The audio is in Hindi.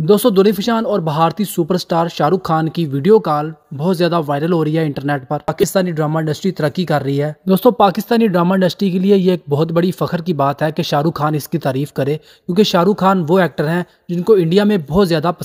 दोस्तों दुनिफ और भारतीय सुपरस्टार शाहरुख खान की वीडियो कॉल बहुत ज्यादा वायरल हो रही है इंटरनेट पर पाकिस्तानी ड्रामा इंडस्ट्री तरक्की कर रही है दोस्तों पाकिस्तानी ड्रामा इंडस्ट्री के लिए ये एक बहुत बड़ी फखर की बात है कि शाहरुख खान इसकी तारीफ करे क्योंकि शाहरुख खान वो एक्टर हैं जिनको इंडिया में बहुत ज्यादा